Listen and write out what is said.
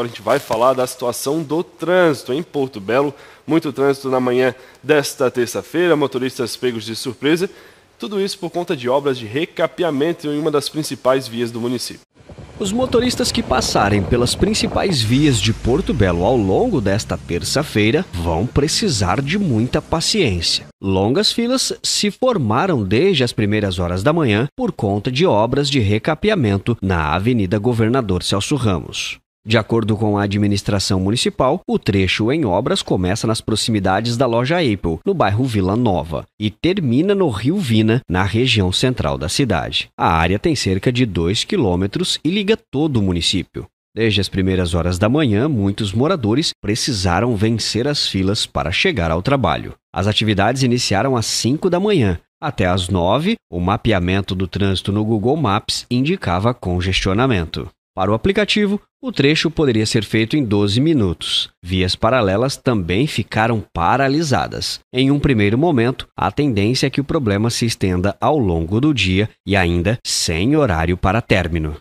Agora a gente vai falar da situação do trânsito em Porto Belo. Muito trânsito na manhã desta terça-feira, motoristas pegos de surpresa. Tudo isso por conta de obras de recapeamento em uma das principais vias do município. Os motoristas que passarem pelas principais vias de Porto Belo ao longo desta terça-feira vão precisar de muita paciência. Longas filas se formaram desde as primeiras horas da manhã por conta de obras de recapeamento na Avenida Governador Celso Ramos. De acordo com a administração municipal, o trecho em obras começa nas proximidades da loja Apple, no bairro Vila Nova, e termina no Rio Vina, na região central da cidade. A área tem cerca de 2 quilômetros e liga todo o município. Desde as primeiras horas da manhã, muitos moradores precisaram vencer as filas para chegar ao trabalho. As atividades iniciaram às 5 da manhã, até às 9, o mapeamento do trânsito no Google Maps indicava congestionamento. Para o aplicativo, o trecho poderia ser feito em 12 minutos. Vias paralelas também ficaram paralisadas. Em um primeiro momento, a tendência é que o problema se estenda ao longo do dia e ainda sem horário para término.